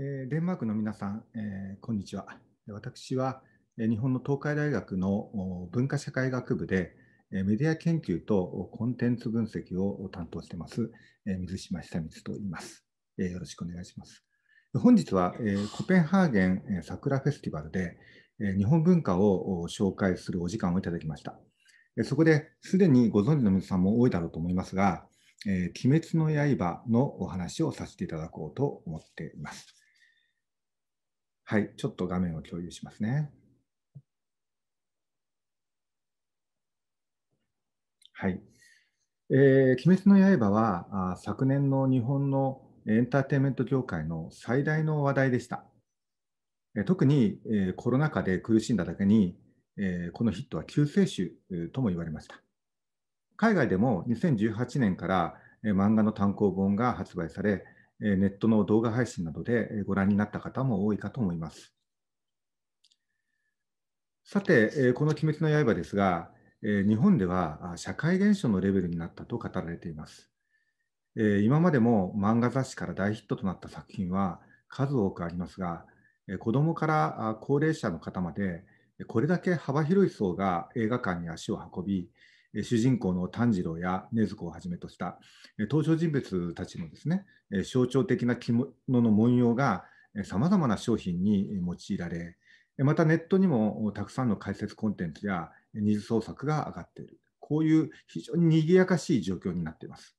デンマークの皆さん、えー、こんにちは。私は日本の東海大学の文化社会学部でメディア研究とコンテンツ分析を担当してます、水島久光と言います。よろしくお願いします。本日はコペンハーゲン桜フェスティバルで日本文化を紹介するお時間をいただきました。そこですでにご存知の皆さんも多いだろうと思いますが、鬼滅の刃のお話をさせていただこうと思っています。はい、ちょっと画面を共有しますね。はい。えー、鬼滅の刃はあ昨年の日本のエンターテインメント業界の最大の話題でした。え特に、えー、コロナ禍で苦しんだだけに、えー、このヒットは救世主、えー、とも言われました。海外でも2018年から、えー、漫画の単行本が発売され、ネットの動画配信などでご覧になった方も多いかと思います。さて、この「鬼滅の刃」ですが、日本では社会現象のレベルになったと語られています。今までも漫画雑誌から大ヒットとなった作品は数多くありますが、子どもから高齢者の方まで、これだけ幅広い層が映画館に足を運び、主人公の炭治郎や禰豆子をはじめとした登場人物たちのですね象徴的な着物の文様がさまざまな商品に用いられまたネットにもたくさんの解説コンテンツや二次創作が上がっているこういう非常に賑やかしい状況になっています。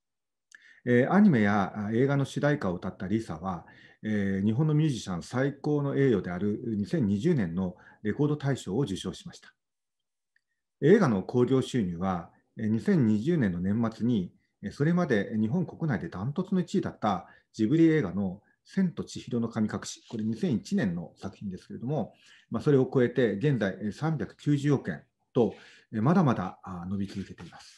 えアニメや映画の主題歌を歌ったリサは、え日本のミュージシャン最高の栄誉である2020年のレコード大賞を受賞しました。映画の興行収入は2020年の年末にそれまで日本国内でダントツの1位だったジブリ映画の「千と千尋の神隠し」これ2001年の作品ですけれども、まあ、それを超えて現在390億円とまだまだ伸び続けています。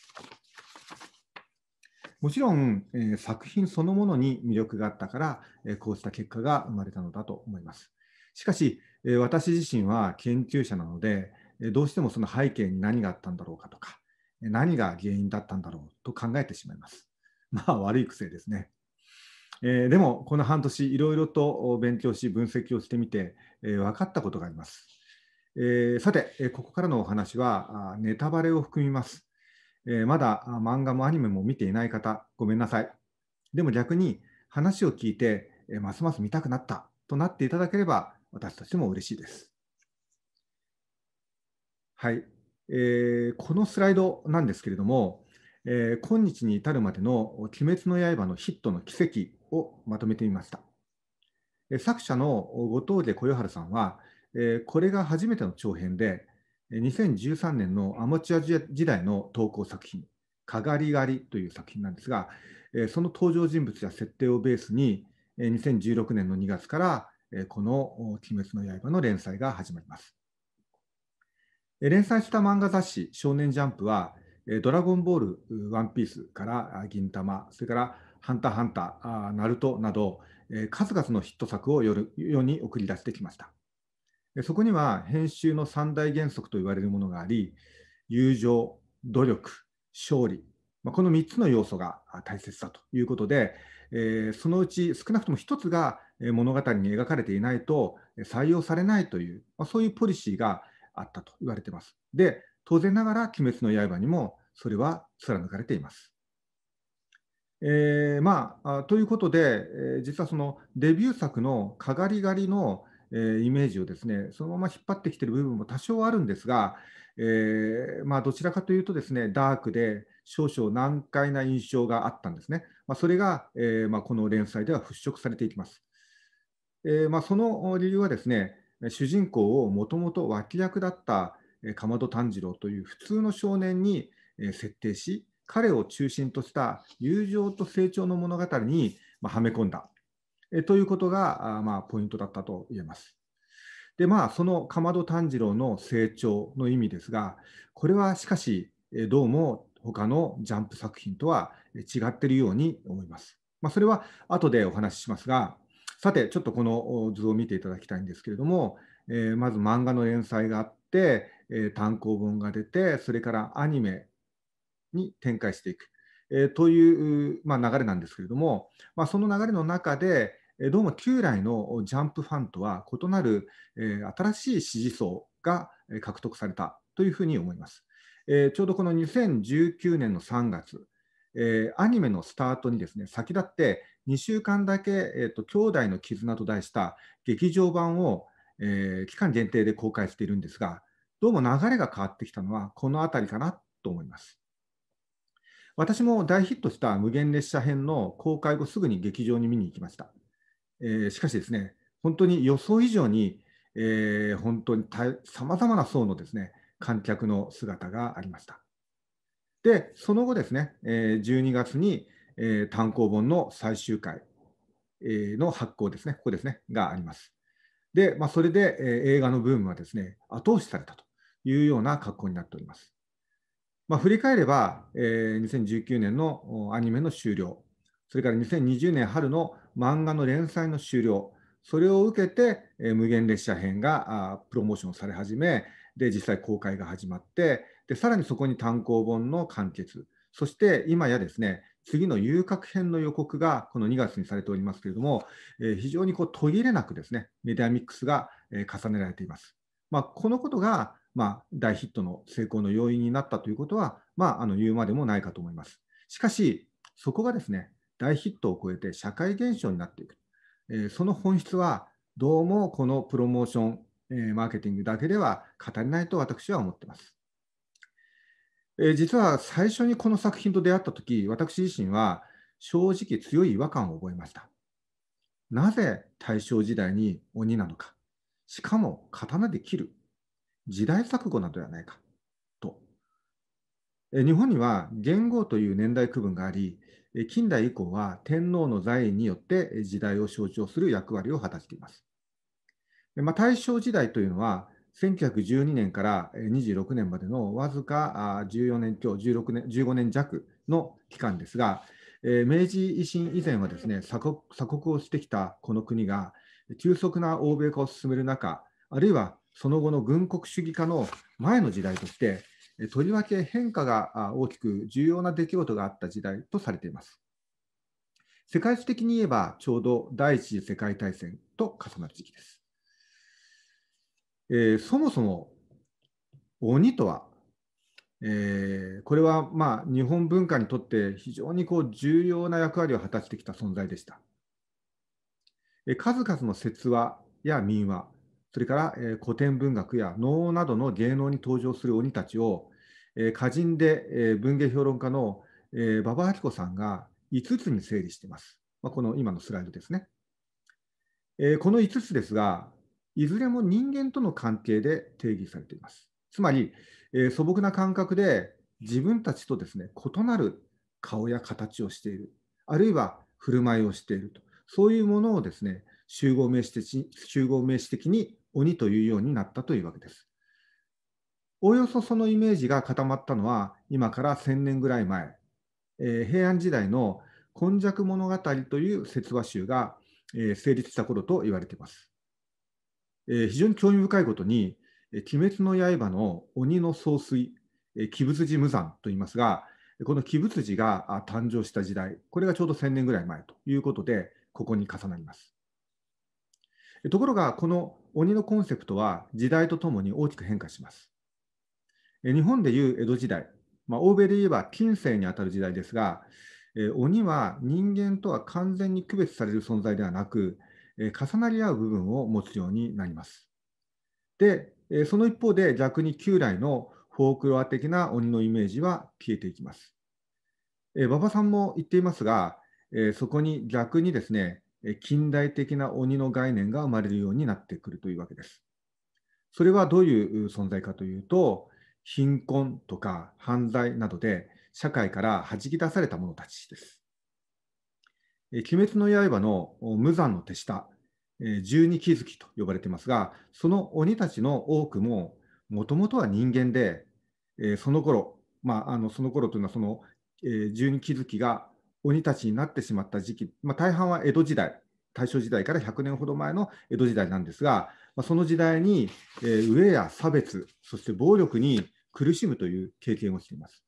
もちろん、え作品そのものに魅力があったから、えこうした結果が生まれたのだと思います。しかし、え私自身は研究者なので、どうしてもその背景に何があったんだろうかとか、何が原因だったんだろうと考えてしまいます。まあ悪い癖ですね。えー、でも、この半年、いろいろと勉強し、分析をしてみて、えー、分かったことがあります。えー、さて、えここからのお話は、ネタバレを含みます。えまだ漫画もアニメも見ていない方、ごめんなさい。でも逆に、話を聞いて、えますます見たくなったとなっていただければ、私としても嬉しいです。はい、えー、このスライドなんですけれども、えー、今日に至るまでの「鬼滅の刃」のヒットの奇跡をまとめてみました。作者の後藤家小夜春さんは、えー、これが初めての長編で、2013年のアマチュア時代の投稿作品、かがりがりという作品なんですが、その登場人物や設定をベースに、2016年の2月から、この鬼滅の刃の連載が始まります。連載した漫画雑誌「少年ジャンプは」ドラゴンボール」「ワンピース」から「銀玉」それから「ハンターハンター」「ナルト」など数々のヒット作を世に送り出してきましたそこには編集の三大原則と言われるものがあり友情努力勝利この3つの要素が大切だということでそのうち少なくとも1つが物語に描かれていないと採用されないというそういうポリシーがあったと言われています。で、当然ながら、鬼滅の刃にもそれは貫かれています。えー、まあ、ということで、えー、実はそのデビュー作の「かがり狩りの」えー、イメージをですねそのまま引っ張ってきている部分も多少あるんですが、えまあ、どちらかというとですねダークで少々難解な印象があったんですね、まあ、それが、えまあ、この連載では払拭されていきます、えまその理由はですね、主人公をもともと脇役だったかまど炭治郎という普通の少年に設定し彼を中心とした友情と成長の物語にはめ込んだということが、まあ、ポイントだったと言えます。でまあそのかまど炭治郎の成長の意味ですがこれはしかしどうも他のジャンプ作品とは違っているように思います。まあ、それは後でお話ししますがさて、ちょっとこの図を見ていただきたいんですけれども、えー、まず漫画の連載があって、えー、単行本が出て、それからアニメに展開していく、えー、という、まあ、流れなんですけれども、まあ、その流れの中で、どうも旧来のジャンプファンとは異なる、えー、新しい支持層が獲得されたというふうに思います。えー、ちょうどこの2019年の3月、えー、アニメのスタートにですね先立って2週間だけ、えーと、兄弟の絆と題した劇場版を、えー、期間限定で公開しているんですが、どうも流れが変わってきたのはこの辺りかなと思います。私も大ヒットした無限列車編の公開後すぐに劇場に見に行きました。えー、しかしですね、本当に予想以上に、えー、本当にさまざまな層のですね観客の姿がありました。で、その後ですね、えー、12月に、えー、単行本の最終回、えー、の発行ですね、ここですね、があります。で、まあ、それで、えー、映画のブームはですね、後押しされたというような格好になっております。まあ、振り返れば、えー、2019年のアニメの終了、それから2020年春の漫画の連載の終了、それを受けて、えー、無限列車編があプロモーションされ始め、で実際公開が始まってで、さらにそこに単行本の完結、そして今やですね、次の遊郭編の予告がこの2月にされておりますけれども、え非常にこう途切れなくですねメディアミックスが、え重ねられています。まあ、このことが、まあ、大ヒットの成功の要因になったということは、まあ、あの言うまでもないかと思います。しかし、そこがですね大ヒットを超えて社会現象になっていく、えー、その本質はどうもこのプロモーション、えー、マーケティングだけでは語れないと私は思ってます。え実は最初にこの作品と出会った時私自身は正直強い違和感を覚えましたなぜ大正時代に鬼なのかしかも刀で切る時代錯誤などではないかと日本には元号という年代区分があり近代以降は天皇の在位によって時代を象徴する役割を果たしています、まあ、大正時代というのは1912年から26年までのわずか14年強16年15年弱の期間ですが、明治維新以前はですね鎖国鎖国をしてきたこの国が急速な欧米化を進める中あるいはその後の軍国主義化の前の時代としてとりわけ変化が大きく重要な出来事があった時代とされています。世界史的に言えばちょうど第一次世界大戦と重なる時期です。えー、そもそも鬼とは、えー、これはまあ日本文化にとって非常にこう重要な役割を果たしてきた存在でした。えー、数々の説話や民話、それから、え古典文学や能などの芸能に登場する鬼たちを、え歌人で、え文芸評論家の、え馬場明子さんが5つに整理しています。まあ、この今のスライドですね。えこの5つですが、いずれも人間との関係で定義されています。つまり、えー、素朴な感覚で自分たちとですね異なる顔や形をしている、あるいは振る舞いをしていると、そういうものをですね集合名詞的集合名詞的に鬼というようになったというわけです。おおよそそのイメージが固まったのは今から1000年ぐらい前、えー、平安時代の「今昔物語」という説話集が、えー、成立した頃と言われています。えー、非常に興味深いことに、えー、鬼滅の刃の鬼の総帥、えー、鬼仏寺無惨といいますが、この鬼仏寺が誕生した時代、これがちょうど1000年ぐらい前ということで、ここに重なります。ところが、この鬼のコンセプトは時代とともに大きく変化します。日本でいう江戸時代、まあ、欧米で言えば近世にあたる時代ですが、鬼は人間とは完全に区別される存在ではなく、重なり合う部分を持つようになります。で、その一方で逆に旧来のフォークロア的な鬼のイメージは消えていきます。馬場さんも言っていますが、そこに逆にですね、近代的な鬼の概念が生まれるようになってくるというわけです。それはどういう存在かというと、貧困とか犯罪などで社会から弾き出された者たちです。鬼滅の刃の無惨の手下、十二鬼月と呼ばれていますが、その鬼たちの多くも、もともとは人間で、その頃、まあ、あのその頃というのはその、十二鬼月が鬼たちになってしまった時期、まあ、大半は江戸時代、大正時代から100年ほど前の江戸時代なんですが、まあ、その時代に、えー、飢えや差別、そして暴力に苦しむという経験をしています。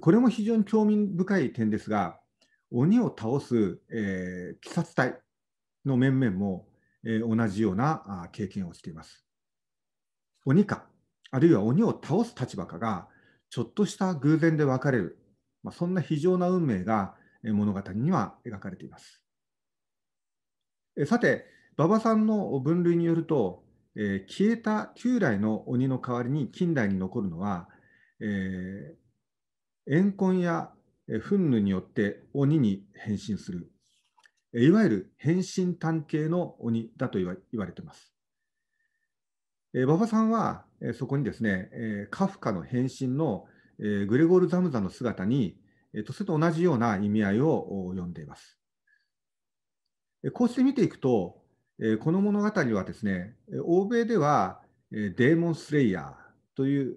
これも非常に興味深い点ですが、鬼を倒す、えー、鬼殺隊の面々も、えー、同じような経験をしています。鬼か、あるいは鬼を倒す立場かが、ちょっとした偶然で分かれる、まあ、そんな非常な運命が物語には描かれています。さて、馬場さんの分類によると、えー、消えた旧来の鬼の代わりに近代に残るのは、えー、怨恨や憤怒によって鬼に変身する、いわゆる変身探偵の鬼だと言われています。馬場さんはそこにですね、カフカの変身のグレゴール・ザムザの姿に、とそれと同じような意味合いを読んでいます。こうして見ていくと、この物語はですね、欧米ではデーモン・スレイヤーという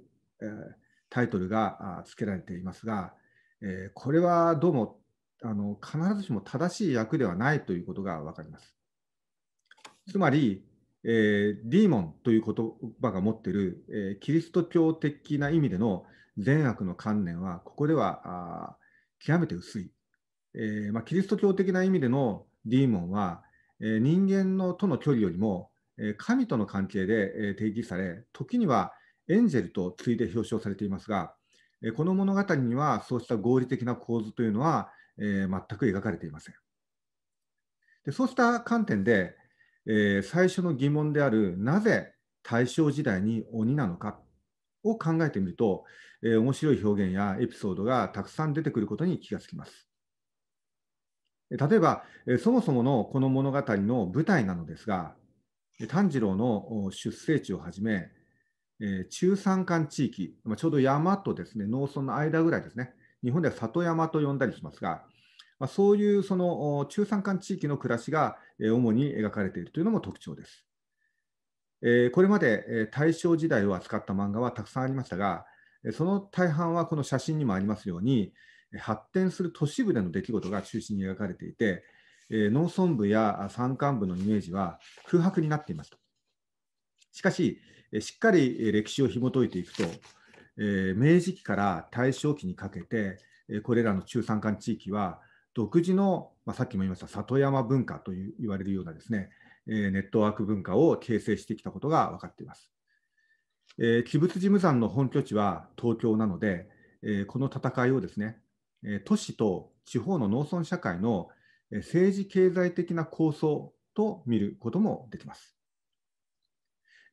タイトルが付けられていますが、えー、これはどうもあの必ずしも正しい訳ではないということが分かります。つまり、えー、ディーモンという言葉が持っている、えー、キリスト教的な意味での善悪の観念は、ここではあ極めて薄い、えーまあ。キリスト教的な意味でのディーモンは、えー、人間のとの距離よりも、えー、神との関係で、えー、定義され、時にはエンジェルと次いで表彰されていますが、えこの物語にはそうした合理的な構図というのは、えー、全く描かれていません。でそうした観点で、えー、最初の疑問であるなぜ大正時代に鬼なのかを考えてみると、えー、面白い表現やエピソードがたくさん出てくることに気がつきます。例えば、そもそものこの物語の舞台なのですが、炭治郎の出生地をはじめ、えー、中山間地域、まあ、ちょうど山とですね農村の間ぐらいですね、日本では里山と呼んだりしますが、まあ、そういうその中山間地域の暮らしが、えー、主に描かれているというのも特徴です。えー、これまで、えー、大正時代を扱った漫画はたくさんありましたが、その大半はこの写真にもありますように、発展する都市部での出来事が中心に描かれていて、え農村部や山間部のイメージは空白になっていますしかし、しっかり歴史を紐解いていくと、え明治期から大正期にかけて、これらの中山間地域は、独自の、まあ、さっきも言いました里山文化という言われるようなですね、えネットワーク文化を形成してきたことが分かっています。えー、鬼仏寺無山の本拠地は東京なので、えー、この戦いをですね、えー、都市と地方の農村社会の政治経済的な構想と見ることもできます。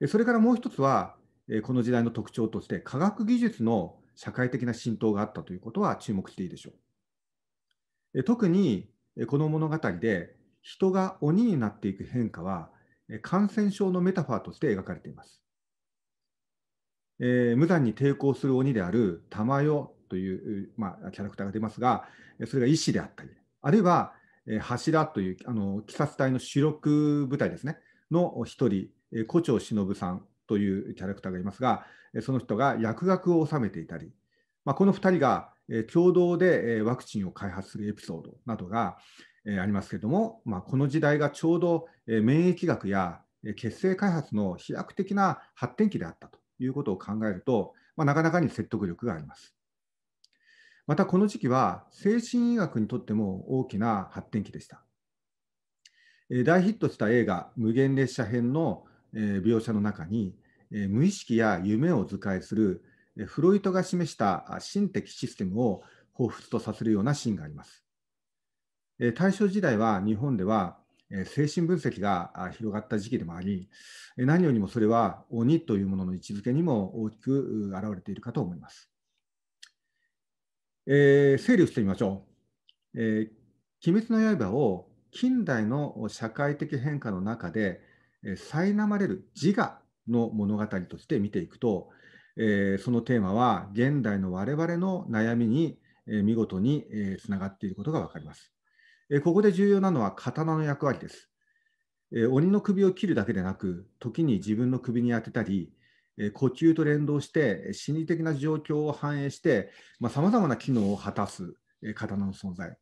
それからもう一つは、この時代の特徴として、科学技術の社会的な浸透があったということは注目していいでしょう。特にこの物語で、人が鬼になっていく変化は、感染症のメタファーとして描かれています。えー、無残に抵抗する鬼である玉代という、まあ、キャラクターが出ますが、それが医師であったり、あるいは、えー、柱というあの鬼殺隊の主力部隊ですね、の一人、胡蝶忍さんというキャラクターがいますが、その人が薬学を治めていたり、まあ、この2人が共同でワクチンを開発するエピソードなどがありますけれども、まあ、この時代がちょうど免疫学や血清開発の飛躍的な発展期であったということを考えると、まあ、なかなかに説得力があります。またこの時期は精神医学にとっても大きな発展期でした。大ヒットした映画「無限列車編」のえー、描写の中に、えー、無意識や夢を図解する、えー、フロイトが示した心的システムを彷彿とさせるようなシーンがあります。えー、大正時代は日本では、えー、精神分析が広がった時期でもあり、何よりもそれは鬼というものの位置づけにも大きく現れているかと思います。えー、整理してみましょう。えー、鬼滅の刃を近代の社会的変化の中で苛まれる自我の物語として見ていくと、えそのテーマは現代の我々の悩みに、え見事に、えつながっていることが分かります、えここで重要なのは刀の役割です、え鬼の首を切るだけでなく、時に自分の首に当てたり、え呼吸と連動して心理的な状況を反映して、さまざ、まな機能を果たす、え刀の存在、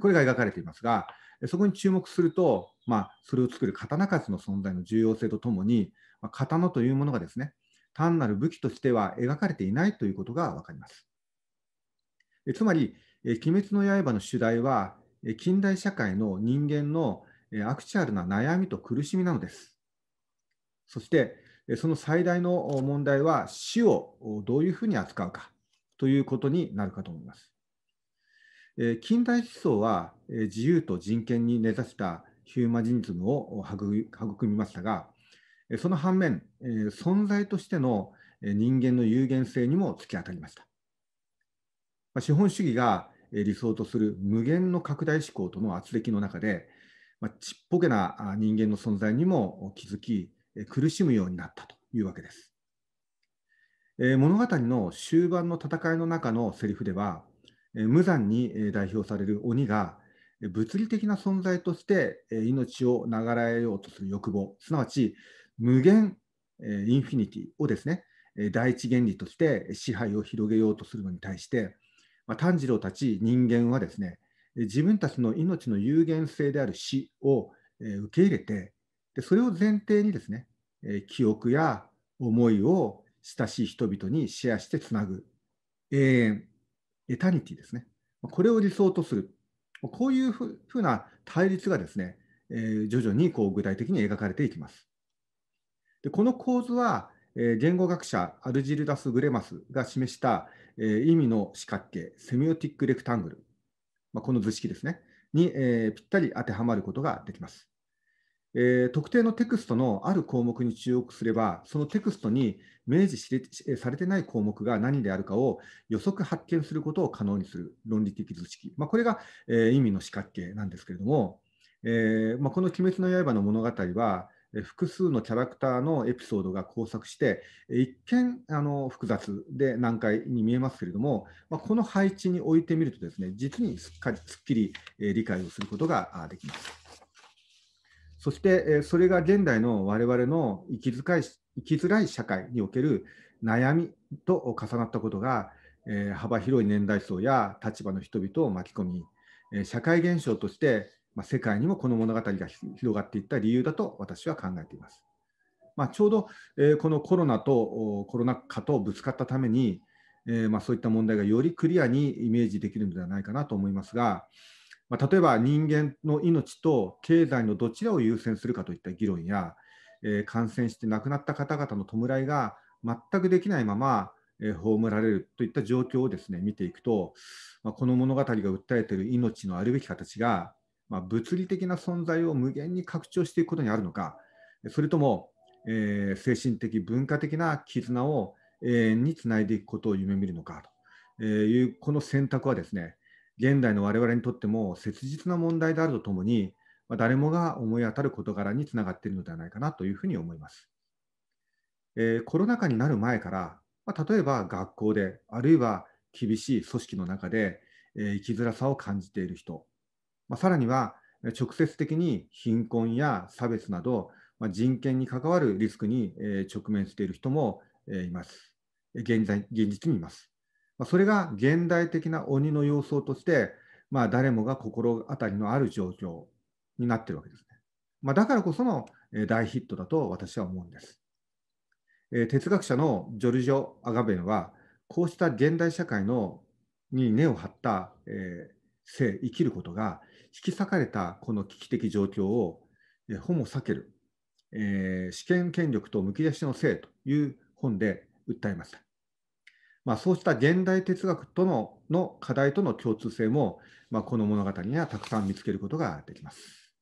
これが描かれていますが、そこに注目すると、まあ、それを作る刀鍛冶の存在の重要性とともに、まあ、刀というものがですね単なる武器としては描かれていないということが分かります。えつまり、え鬼滅の刃の主題は、え近代社会の人間のえアクチュアルな悩みと苦しみなのです。そして、えその最大の問題は死をどういうふうに扱うかということになるかと思います。え近代思想は、え自由と人権に根ざしたヒューマジニズムを育みましたが、その反面、存在としての人間の有限性にも突き当たりました。資本主義が理想とする無限の拡大思考との圧力の中で、ちっぽけな人間の存在にも気づき、苦しむようになったというわけです。物語の終盤の戦いの中のセリフでは、無残に代表される鬼が物理的な存在として命を流れようとする欲望すなわち無限インフィニティをですね第一原理として支配を広げようとするのに対して、まあ、炭治郎たち人間はですね自分たちの命の有限性である死を受け入れてでそれを前提にですね記憶や思いを親しい人々にシェアしてつなぐ永遠エタニティですねこれを理想とするこういうふうな対立がですね、えー、徐々にこう具体的に描かれていきます。でこの構図は、えー、言語学者アルジルダス・グレマスが示した、えー、意味の四角形、セミオティック・レクタングル、まあ、この図式ですね、に、えぴったり当てはまることができます。えー、特定のテクストのある項目に注目すれば、そのテクストに明示されてない項目が何であるかを予測発見することを可能にする論理的図式。まあ、これが、えー、意味の四角形なんですけれども、えー、まあ、この「鬼滅の刃」の物語は、複数のキャラクターのエピソードが交錯して、一見あの複雑で難解に見えますけれども、まあ、この配置に置いてみるとですね、実にすっかりすっきり理解をすることができます。そして、それが現代の我々の生きづい生きづらい社会における悩みと重なったことが、え幅広い年代層や立場の人々を巻き込み、え社会現象として、ま世界にもこの物語が広がっていった理由だと私は考えています。まあ、ちょうど、えこのコロナとコロナ禍とぶつかったために、えまそういった問題がよりクリアにイメージできるのではないかなと思いますが、まあ、例えば人間の命と経済のどちらを優先するかといった議論や、えー、感染して亡くなった方々の弔いが全くできないまま、えー、葬られるといった状況をですね見ていくと、まあ、この物語が訴えている命のあるべき形が、まあ、物理的な存在を無限に拡張していくことにあるのかそれとも、えー、精神的文化的な絆を永遠につないでいくことを夢見るのかというこの選択はですね現代の我々にとっても切実な問題であるとともに、まあ、誰もが思い当たる事柄につながっているのではないかなというふうに思います。えー、コロナ禍になる前から、まあ、例えば学校で、あるいは厳しい組織の中で、えー、生きづらさを感じている人、まあ、さらには直接的に貧困や差別など、まあ、人権に関わるリスクに直面している人もいます。現在現実にいます。まあ、それが現代的な鬼の様相として、まあ、誰もが心当たりのある状況になってるわけですね。まあ、だからこその大ヒットだと私は思うんです。哲学者のジョルジョ・アガベンは、こうした現代社会のに根を張った、えー、生、生きることが引き裂かれたこの危機的状況を、えー、ホ避ける。えー、試験権力とむき出しの生という本で訴えました。まあ、そうした現代哲学とのの課題との共通性も、まあ、この物語にはたくさん見つけることができます。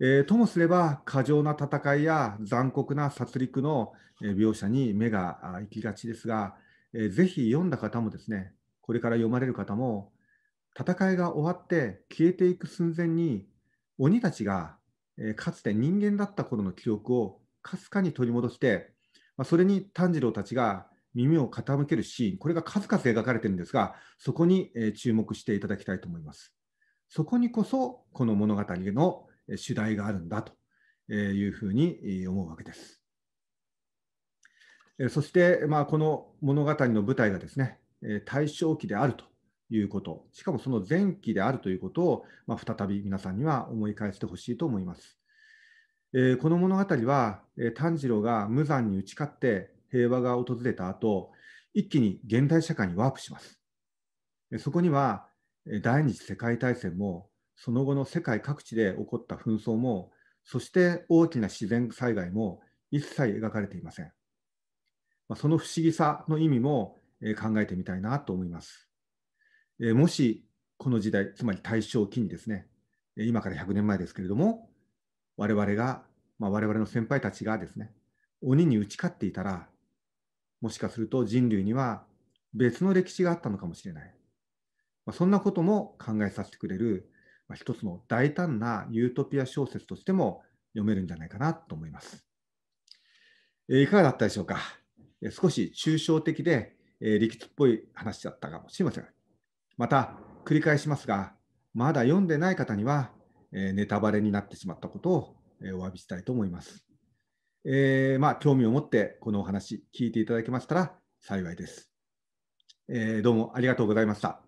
えー、ともすれば過剰な戦いや残酷な殺戮の描写に目が行きがちですが、えー、ぜひ読んだ方もですねこれから読まれる方も戦いが終わって消えていく寸前に鬼たちが、えー、かつて人間だった頃の記憶をかすかに取り戻して、まあ、それに炭治郎たちが耳を傾けるシーン、これが数々描かれてるんですが、そこに注目していただきたいと思います。そこにこそ、この物語の主題があるんだというふうに思うわけです。そして、まあ、この物語の舞台がですね、大正期であるということ、しかもその前期であるということを、まあ、再び皆さんには思い返してほしいと思います。えこの物語は、え炭治郎が無残に打ち勝って平和が訪れた後、一気に現代社会にワープします。そこには第二次世界大戦も、その後の世界各地で起こった紛争も、そして大きな自然災害も一切描かれていません。その不思議さの意味も考えてみたいなと思います。もしこの時代、つまり大正期にですね、今から100年前ですけれども、我々が、まあ、我々の先輩たちがですね、鬼に打ち勝っていたら、もしかすると人類には別の歴史があったのかもしれない。まあ、そんなことも考えさせてくれる、まあ、一つの大胆なユートピア小説としても読めるんじゃないかなと思います。えー、いかがだったでしょうか、え少し抽象的で、えー、理屈っぽい話だったかもしれません。また繰り返しますが、まだ読んでない方には、えー、ネタバレになってしまったことを、えー、お詫びしたいと思います。えー、まあ、興味を持ってこのお話聞いていただけましたら幸いです。えー、どうもありがとうございました。